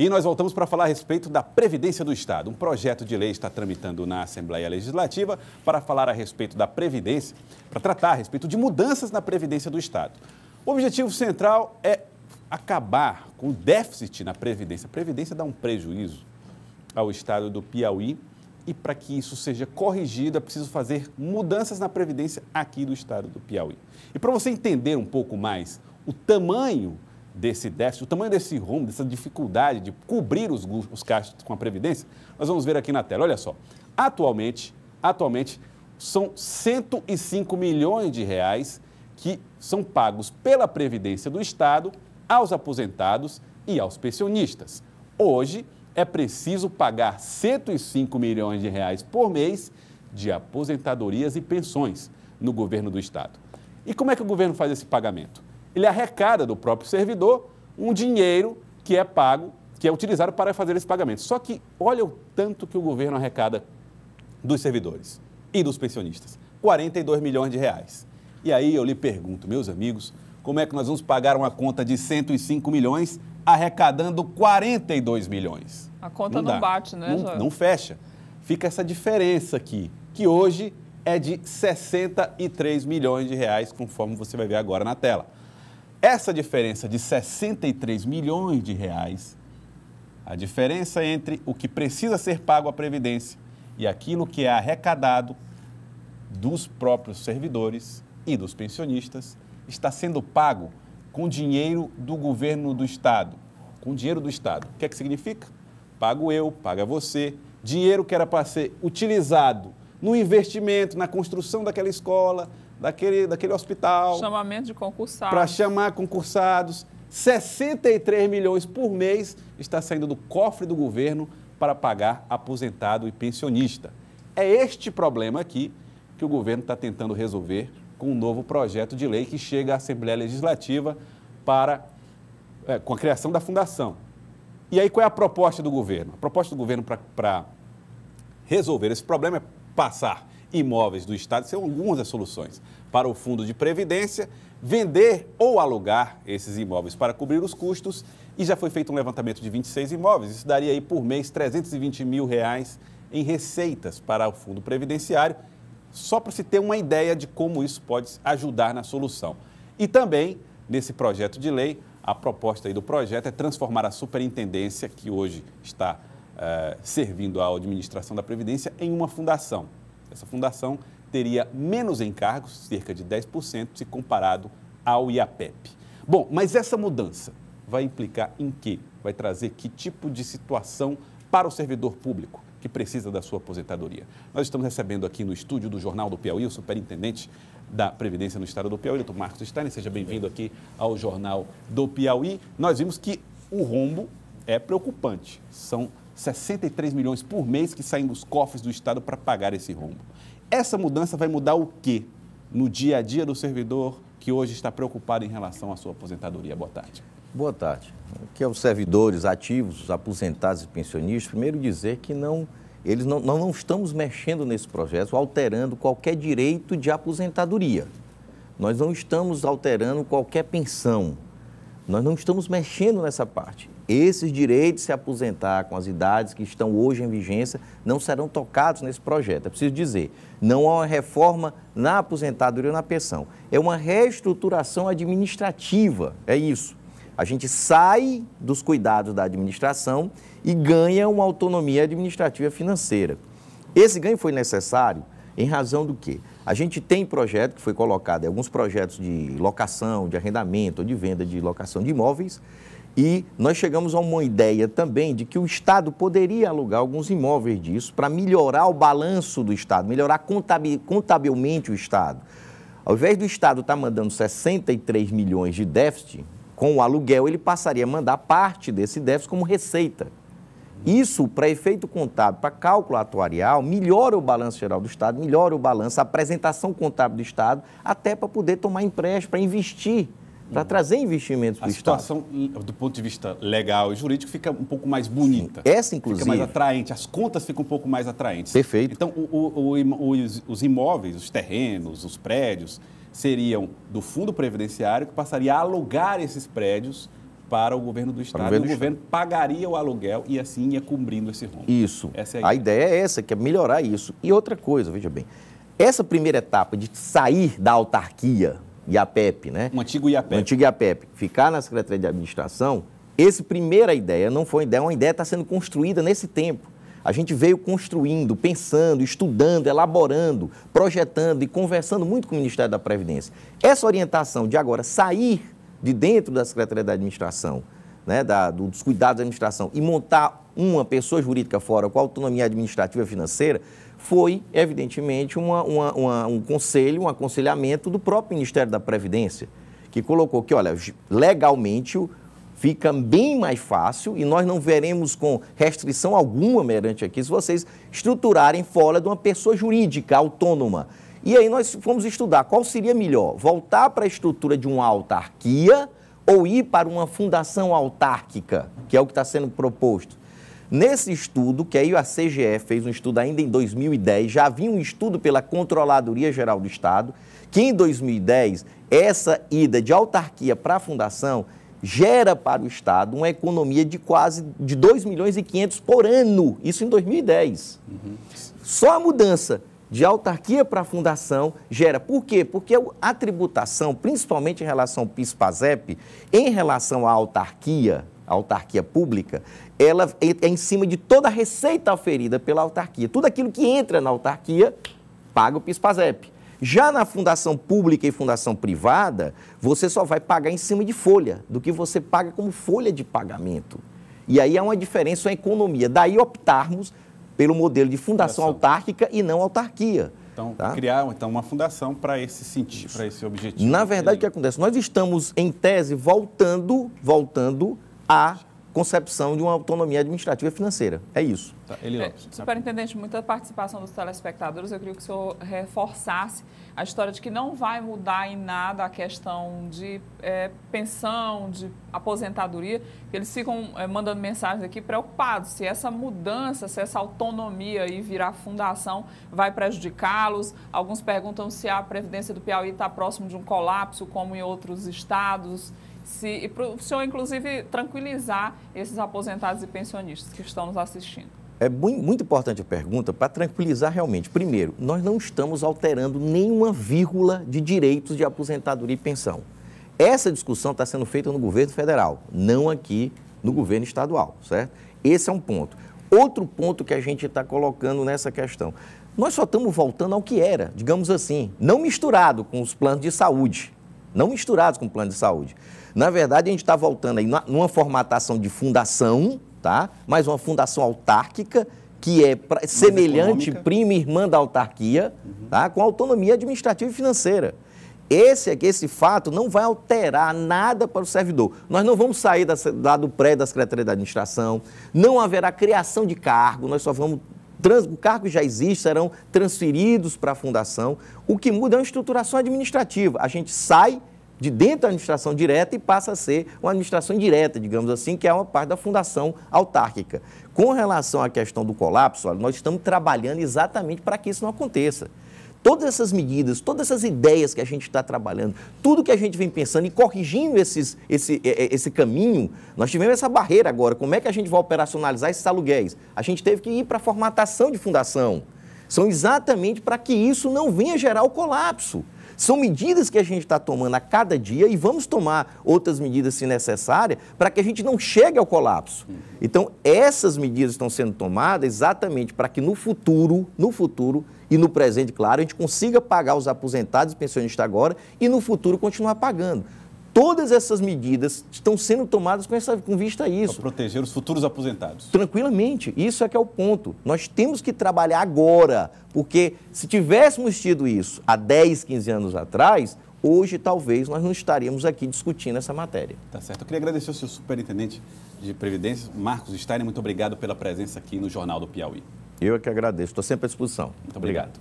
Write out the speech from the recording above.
E nós voltamos para falar a respeito da Previdência do Estado. Um projeto de lei está tramitando na Assembleia Legislativa para falar a respeito da Previdência, para tratar a respeito de mudanças na Previdência do Estado. O objetivo central é acabar com o déficit na Previdência. A Previdência dá um prejuízo ao Estado do Piauí e para que isso seja corrigido é preciso fazer mudanças na Previdência aqui do Estado do Piauí. E para você entender um pouco mais o tamanho desse déficit, o tamanho desse rumo, dessa dificuldade de cobrir os, os gastos com a Previdência, nós vamos ver aqui na tela. Olha só, atualmente, atualmente são 105 milhões de reais que são pagos pela Previdência do Estado aos aposentados e aos pensionistas. Hoje, é preciso pagar 105 milhões de reais por mês de aposentadorias e pensões no governo do Estado. E como é que o governo faz esse pagamento? ele arrecada do próprio servidor um dinheiro que é pago, que é utilizado para fazer esse pagamento. Só que olha o tanto que o governo arrecada dos servidores e dos pensionistas: 42 milhões de reais. E aí eu lhe pergunto, meus amigos, como é que nós vamos pagar uma conta de 105 milhões arrecadando 42 milhões? A conta não, não bate, né, não, não fecha. Fica essa diferença aqui, que hoje é de 63 milhões de reais, conforme você vai ver agora na tela. Essa diferença de 63 milhões de reais, a diferença entre o que precisa ser pago à Previdência e aquilo que é arrecadado dos próprios servidores e dos pensionistas, está sendo pago com dinheiro do governo do Estado. Com dinheiro do Estado. O que é que significa? Pago eu, paga você. Dinheiro que era para ser utilizado no investimento, na construção daquela escola, daquele, daquele hospital. Chamamento de concursados. Para chamar concursados. 63 milhões por mês está saindo do cofre do governo para pagar aposentado e pensionista. É este problema aqui que o governo está tentando resolver com um novo projeto de lei que chega à Assembleia Legislativa para é, com a criação da fundação. E aí qual é a proposta do governo? A proposta do governo para resolver esse problema é passar imóveis do Estado são algumas das soluções. Para o fundo de previdência, vender ou alugar esses imóveis para cobrir os custos. E já foi feito um levantamento de 26 imóveis. Isso daria aí por mês 320 mil reais em receitas para o fundo previdenciário, só para se ter uma ideia de como isso pode ajudar na solução. E também, nesse projeto de lei, a proposta aí do projeto é transformar a superintendência, que hoje está uh, servindo à administração da Previdência, em uma fundação. Essa fundação teria menos encargos, cerca de 10%, se comparado ao IAPEP. Bom, mas essa mudança vai implicar em quê? Vai trazer que tipo de situação para o servidor público que precisa da sua aposentadoria? Nós estamos recebendo aqui no estúdio do Jornal do Piauí o superintendente da Previdência no Estado do Piauí, doutor Marcos Steiner. Seja bem-vindo aqui ao Jornal do Piauí. Nós vimos que o rombo é preocupante. São 63 milhões por mês que saem dos cofres do Estado para pagar esse rombo. Essa mudança vai mudar o quê no dia a dia do servidor que hoje está preocupado em relação à sua aposentadoria? Boa tarde. Boa tarde. Que é os servidores ativos, aposentados e pensionistas, primeiro dizer que não, eles não, não estamos mexendo nesse projeto, alterando qualquer direito de aposentadoria. Nós não estamos alterando qualquer pensão, nós não estamos mexendo nessa parte. Esses direitos de se aposentar com as idades que estão hoje em vigência não serão tocados nesse projeto. É preciso dizer, não há uma reforma na aposentadoria ou na pensão. É uma reestruturação administrativa, é isso. A gente sai dos cuidados da administração e ganha uma autonomia administrativa financeira. Esse ganho foi necessário em razão do quê? A gente tem projeto que foi colocado, alguns projetos de locação, de arrendamento, de venda de locação de imóveis, e nós chegamos a uma ideia também de que o Estado poderia alugar alguns imóveis disso para melhorar o balanço do Estado, melhorar contabilmente o Estado. Ao invés do Estado estar tá mandando 63 milhões de déficit, com o aluguel ele passaria a mandar parte desse déficit como receita. Isso, para efeito contábil, para cálculo atuarial, melhora o balanço geral do Estado, melhora o balanço, a apresentação contábil do Estado, até para poder tomar empréstimo, para investir, para trazer investimentos para o Estado. A situação, do ponto de vista legal e jurídico, fica um pouco mais bonita. Sim, essa, inclusive. Fica mais atraente, as contas ficam um pouco mais atraentes. Perfeito. Então, o, o, o, os imóveis, os terrenos, os prédios, seriam do fundo previdenciário que passaria a alugar esses prédios para o governo do Estado. O governo, e o governo pagaria o aluguel e assim ia cumprindo esse rombo. Isso. É a, ideia. a ideia é essa, que é melhorar isso. E outra coisa, veja bem, essa primeira etapa de sair da autarquia, IAPEP, né? O antigo IAPEP. O antigo IAPEP, ficar na Secretaria de Administração, essa primeira ideia não foi ideia, uma ideia é está sendo construída nesse tempo. A gente veio construindo, pensando, estudando, elaborando, projetando e conversando muito com o Ministério da Previdência. Essa orientação de agora sair de dentro da Secretaria da Administração, né, da, do, dos cuidados da administração, e montar uma pessoa jurídica fora com autonomia administrativa financeira, foi, evidentemente, uma, uma, uma, um conselho, um aconselhamento do próprio Ministério da Previdência, que colocou que, olha, legalmente fica bem mais fácil e nós não veremos com restrição alguma merante aqui se vocês estruturarem fora de uma pessoa jurídica autônoma. E aí nós fomos estudar qual seria melhor, voltar para a estrutura de uma autarquia ou ir para uma fundação autárquica, que é o que está sendo proposto. Nesse estudo, que aí a CGE fez um estudo ainda em 2010, já havia um estudo pela Controladoria Geral do Estado, que em 2010, essa ida de autarquia para a fundação gera para o Estado uma economia de quase de 2 milhões e 500 por ano, isso em 2010. Uhum. Só a mudança de autarquia para a fundação gera. Por quê? Porque a tributação, principalmente em relação ao PIS-PASEP, em relação à autarquia, autarquia pública, ela é, é em cima de toda a receita oferida pela autarquia. Tudo aquilo que entra na autarquia paga o PIS-PASEP. Já na fundação pública e fundação privada, você só vai pagar em cima de folha, do que você paga como folha de pagamento. E aí há uma diferença na economia. Daí optarmos pelo modelo de fundação, fundação. autárquica e não autarquia. Então, tá? criar então, uma fundação para esse sentido, para esse objetivo. Na verdade, o que acontece? Nós estamos, em tese, voltando, voltando a concepção de uma autonomia administrativa e financeira. É isso. Tá, é, superintendente, muita participação dos telespectadores. Eu queria que o senhor reforçasse a história de que não vai mudar em nada a questão de é, pensão, de aposentadoria. Eles ficam é, mandando mensagens aqui preocupados se essa mudança, se essa autonomia e virar fundação vai prejudicá-los. Alguns perguntam se a Previdência do Piauí está próximo de um colapso, como em outros estados se, e para o senhor, inclusive, tranquilizar esses aposentados e pensionistas que estão nos assistindo? É muito importante a pergunta para tranquilizar realmente. Primeiro, nós não estamos alterando nenhuma vírgula de direitos de aposentadoria e pensão. Essa discussão está sendo feita no governo federal, não aqui no governo estadual, certo? Esse é um ponto. Outro ponto que a gente está colocando nessa questão. Nós só estamos voltando ao que era, digamos assim, não misturado com os planos de saúde não misturados com o plano de saúde. Na verdade, a gente está voltando aí numa formatação de fundação, tá? mas uma fundação autárquica, que é pra, semelhante, econômica. prima irmã da autarquia, uhum. tá? com autonomia administrativa e financeira. Esse esse fato não vai alterar nada para o servidor. Nós não vamos sair da, lá do prédio da Secretaria da Administração, não haverá criação de cargo, nós só vamos trans, cargos já existem, serão transferidos para a fundação. O que muda é uma estruturação administrativa. A gente sai de dentro da administração direta e passa a ser uma administração indireta, digamos assim, que é uma parte da fundação autárquica. Com relação à questão do colapso, olha, nós estamos trabalhando exatamente para que isso não aconteça todas essas medidas, todas essas ideias que a gente está trabalhando, tudo que a gente vem pensando e corrigindo esses, esse, é, é, esse caminho, nós tivemos essa barreira agora. Como é que a gente vai operacionalizar esses aluguéis? A gente teve que ir para a formatação de fundação. São exatamente para que isso não venha gerar o colapso. São medidas que a gente está tomando a cada dia e vamos tomar outras medidas se necessária para que a gente não chegue ao colapso. Uhum. Então, essas medidas estão sendo tomadas exatamente para que no futuro, no futuro, e no presente, claro, a gente consiga pagar os aposentados e pensionistas agora e no futuro continuar pagando. Todas essas medidas estão sendo tomadas com, essa, com vista a isso. Para proteger os futuros aposentados. Tranquilamente, isso é que é o ponto. Nós temos que trabalhar agora, porque se tivéssemos tido isso há 10, 15 anos atrás, hoje talvez nós não estaríamos aqui discutindo essa matéria. Tá certo. Eu queria agradecer ao seu superintendente de Previdência, Marcos Steiner. Muito obrigado pela presença aqui no Jornal do Piauí. Eu é que agradeço. Estou sempre à disposição. Muito obrigado. obrigado.